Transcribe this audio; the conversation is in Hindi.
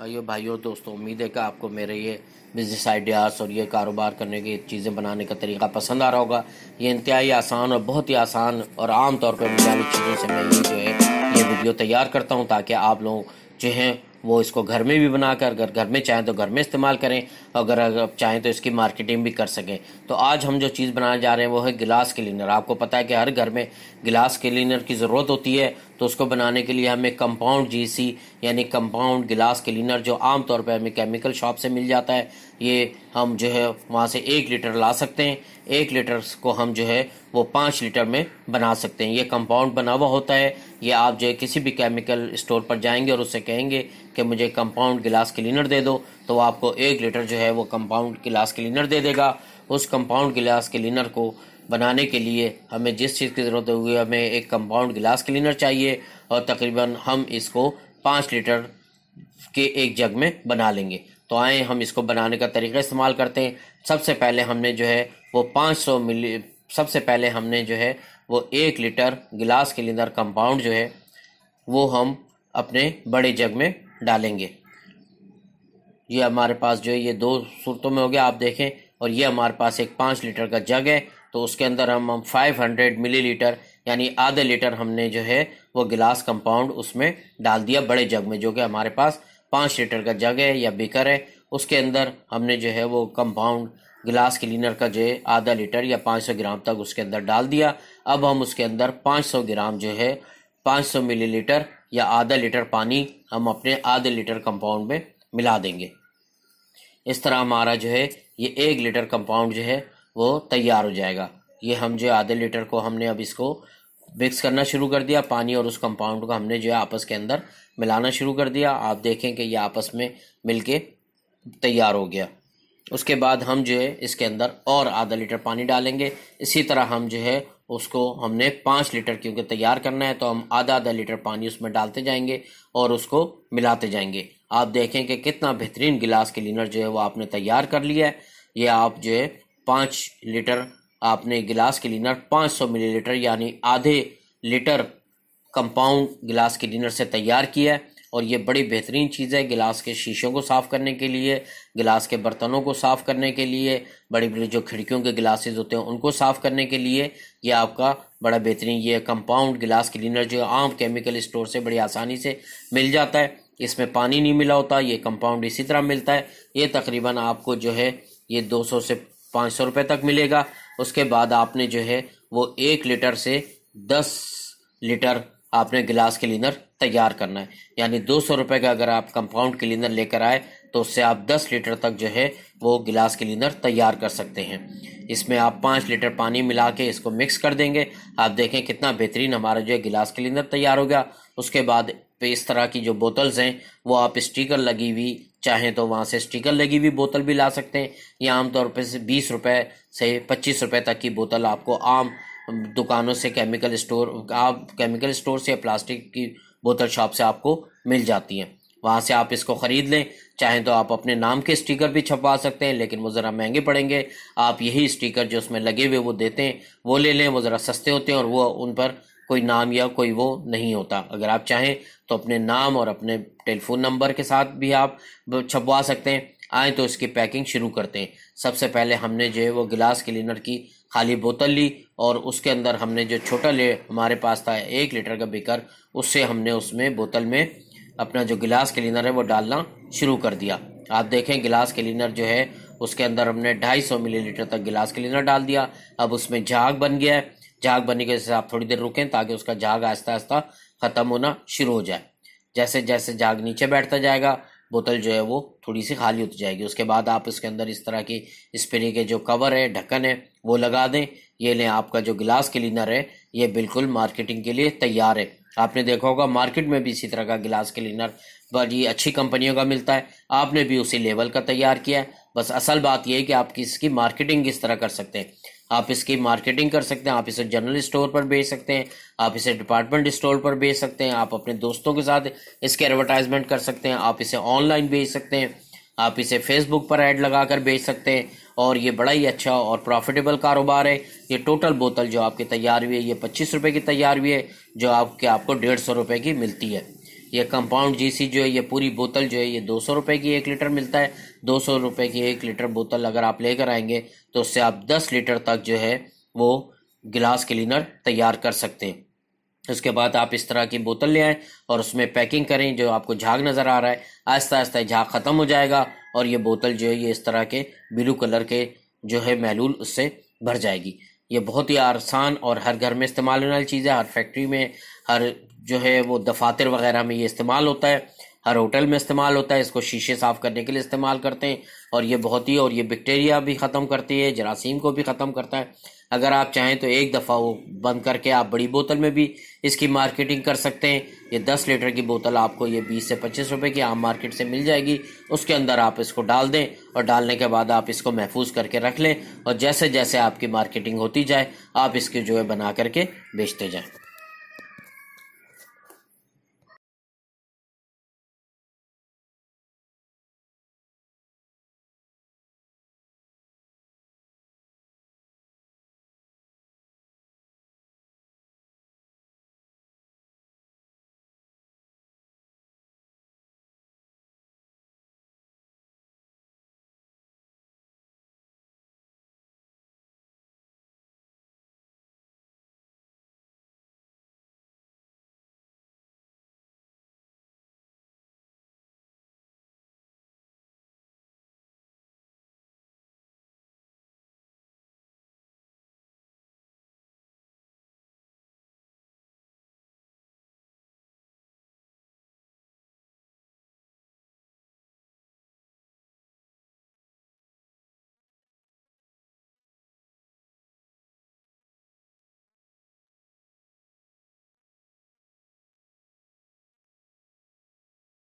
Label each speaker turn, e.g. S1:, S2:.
S1: आइयो भाइयों दोस्तों उम्मीद है कि आपको मेरे ये बिजनेस आइडियाज़ और ये कारोबार करने की चीज़ें बनाने का तरीका पसंद आ रहा होगा ये इंतहाई आसान और बहुत ही आसान और आम तौर पर मिलने चीज़ों से मैं ये जो है ये वीडियो तैयार करता हूँ ताकि आप लोग जो हैं वो इसको घर में भी बना कर अगर घर में चाहें तो घर में इस्तेमाल करें अगर आप चाहें तो इसकी मार्केटिंग भी कर सकें तो आज हम जो चीज़ बनाने जा रहे हैं वो है गिलास क्लीनर आपको पता है कि हर घर में गिलास क्लीनर की ज़रूरत होती है तो उसको बनाने के लिए हमें कंपाउंड जीसी यानी कंपाउंड गिलास क्लीनर जो आम तौर पर हमें केमिकल शॉप से मिल जाता है ये हम जो है वहाँ से एक लीटर ला सकते हैं एक लीटर को हम जो है वो पाँच लीटर में बना सकते हैं ये कंपाउंड बना हुआ होता है ये आप जो है किसी भी केमिकल स्टोर पर जाएंगे और उससे कहेंगे कि मुझे कंपाउंड गिलास क्लीनर दे दो तो आपको एक लीटर जो है वो कंपाउंड गिलास क्लीनर दे देगा उस कंपाउंड गिलास क्लीनर को बनाने के लिए हमें जिस चीज़ की ज़रूरत होगी हमें एक कंपाउंड गिलास क्लीनर चाहिए और तकरीबन हम इसको पाँच लीटर के एक जग में बना लेंगे तो आए हम इसको बनाने का तरीका इस्तेमाल करते हैं सबसे पहले हमने जो है वो 500 मिली सबसे पहले हमने जो है वो एक लीटर गिलास के कंपाउंड जो है वो हम अपने बड़े जग में डालेंगे ये हमारे पास जो है ये दो सूरतों में हो गया आप देखें और ये हमारे पास एक पाँच लीटर का जग है तो उसके अंदर हम हम फाइव हंड्रेड मिली लीटर यानी आधे लीटर हमने जो है वो गिलास कंपाउंड उसमें डाल दिया बड़े जग में जो कि हमारे पास पाँच लीटर का जग है या बिकर है उसके अंदर हमने जो है वो कंपाउंड गिलास क्लीनर का जो है आधा लीटर या 500 ग्राम तक उसके अंदर डाल दिया अब हम उसके अंदर 500 ग्राम जो है 500 मिलीलीटर या आधा लीटर पानी हम अपने आधे लीटर कंपाउंड में मिला देंगे इस तरह हमारा जो है ये एक लीटर कंपाउंड जो है वो तैयार हो जाएगा ये हम जो आधे लीटर को हमने अब इसको मिक्स करना शुरू कर दिया पानी और उस कंपाउंड को हमने जो है आपस के अंदर मिलाना शुरू कर दिया आप देखें कि ये आपस में मिलके तैयार हो गया उसके बाद हम जो है इसके अंदर और आधा लीटर पानी डालेंगे इसी तरह हम जो है उसको हमने पाँच लीटर क्योंकि तैयार करना है तो हम आधा आधा लीटर पानी उसमें डालते जाएंगे और उसको मिलाते जाएंगे आप देखें कि कितना बेहतरीन गिलास क्लीनर जो है वो आपने तैयार कर लिया है ये आप जो है पाँच लीटर आपने गिलास क्लीनर पाँच सौ लीटर यानी आधे लीटर कंपाउंड गिलास क्लीनर से तैयार किया है और ये बड़ी बेहतरीन चीज़ है गिलास के शीशों को साफ़ करने के लिए गिलास के बर्तनों को साफ़ करने के लिए बड़ी बड़ी जो खिड़कियों के गिलासेज होते हैं उनको साफ़ करने के लिए ये आपका बड़ा बेहतरीन ये कंपाउंड गिलास क्लीनर जो आम केमिकल स्टोर से बड़ी आसानी से मिल जाता है इसमें पानी नहीं मिला होता ये कंपाउंड इसी तरह मिलता है ये तकरीबन आपको जो है ये 200 से 500 रुपए तक मिलेगा उसके बाद आपने जो है वो एक लीटर से 10 लीटर आपने गिलास क्लीनर तैयार करना है यानी दो सौ रुपये का अगर आप कंपाउंड क्लीनर लेकर आए तो उससे आप दस लीटर तक जो है वो गिलास क्लीनर तैयार कर सकते हैं इसमें आप पाँच लीटर पानी मिला के इसको मिक्स कर देंगे आप देखें कितना बेहतरीन हमारा जो है गिलास क्लीनर तैयार हो गया उसके बाद पे इस तरह की जो बोतल्स हैं वो आप स्टिकर लगी हुई चाहें तो वहाँ से स्टिकर लगी हुई बोतल भी ला सकते हैं या आमतौर पर बीस रुपये से पच्चीस रुपये तक की बोतल आपको आम दुकानों से केमिकल स्टोर आप केमिकल स्टोर से प्लास्टिक की बोतल शॉप से आपको मिल जाती हैं वहाँ से आप इसको ख़रीद लें चाहें तो आप अपने नाम के स्टिकर भी छपवा सकते हैं लेकिन वो ज़रा महंगे पड़ेंगे आप यही स्टिकर जो उसमें लगे हुए वो देते हैं वो ले लें वो ज़रा सस्ते होते हैं और वो उन पर कोई नाम या कोई वो नहीं होता अगर आप चाहें तो अपने नाम और अपने टेलीफोन नंबर के साथ भी आप छपवा सकते हैं आए तो इसकी पैकिंग शुरू करते हैं सबसे पहले हमने जो है वो गिलास क्लीनर की खाली बोतल ली और उसके अंदर हमने जो छोटा ले हमारे पास था एक लीटर का बिकर उससे हमने उसमें बोतल में अपना जो गिलास क्लीनर है वो डालना शुरू कर दिया आप देखें गिलास क्लीनर जो है उसके अंदर हमने 250 मिलीलीटर तक गिलास क्लीनर डाल दिया अब उसमें झाग बन गया है झाग बनने के वजह आप थोड़ी देर रुकें ताकि उसका झाग आहिस्ता आहिस्ता ख़त्म होना शुरू हो जाए जैसे जैसे झाग नीचे बैठता जाएगा बोतल जो है वो थोड़ी सी खाली होती जाएगी उसके बाद आप इसके अंदर इस तरह की स्प्रे के जो कवर है ढक्कन है वो लगा दें ये लें आपका जो गिलास क्लीनर है ये बिल्कुल मार्केटिंग के लिए तैयार है आपने देखा होगा मार्केट में भी इसी तरह का गिलास क्लीनर बड़ी अच्छी कंपनियों का मिलता है आपने भी उसी लेवल का तैयार किया है बस असल बात यह है कि आप इसकी मार्केटिंग किस तरह कर सकते हैं आप इसकी मार्केटिंग कर सकते हैं आप इसे जनरल स्टोर पर बेच सकते हैं आप इसे डिपार्टमेंट स्टोर पर बेच सकते हैं आप अपने दोस्तों के साथ इसके एडवर्टाइजमेंट कर सकते हैं आप इसे ऑनलाइन बेच सकते हैं आप इसे फेसबुक पर ऐड लगाकर बेच सकते हैं और ये बड़ा ही अच्छा और प्रॉफिटेबल कारोबार है ये टोटल बोतल जो आपकी तैयार हुई है ये पच्चीस रुपये की तैयार हुई है जो आपके आपको डेढ़ सौ रुपये की मिलती है ये कंपाउंड जीसी जो है ये पूरी बोतल जो है ये दो सौ रुपये की एक लीटर मिलता है दो सौ रुपये की एक लीटर बोतल अगर आप लेकर आएंगे तो उससे आप दस लीटर तक जो है वो गिलास क्लीनर तैयार कर सकते हैं उसके बाद आप इस तरह की बोतल ले आए और उसमें पैकिंग करें जो आपको झाग नज़र आ रहा है आहिस्ता आहिस्ता झाग ख़त्म हो जाएगा और ये बोतल जो है ये इस तरह के ब्लू कलर के जो है महलूल उससे भर जाएगी ये बहुत ही आसान और हर घर में इस्तेमाल होने वाली चीज़ है हर फैक्ट्री में हर जो है वो दफातर वगैरह में ये इस्तेमाल होता है हर होटल में इस्तेमाल होता है इसको शीशे साफ़ करने के लिए इस्तेमाल करते हैं और ये बहुत ही और ये बैक्टीरिया भी ख़त्म करती है जरासीम को भी ख़त्म करता है अगर आप चाहें तो एक दफ़ा वो बंद करके आप बड़ी बोतल में भी इसकी मार्केटिंग कर सकते हैं ये दस लीटर की बोतल आपको ये बीस से पच्चीस रुपए की आम मार्केट से मिल जाएगी उसके अंदर आप इसको डाल दें और डालने के बाद आप इसको महफूज करके रख लें और जैसे जैसे आपकी मार्केटिंग होती जाए आप इसके जो है बना करके बेचते जाएँ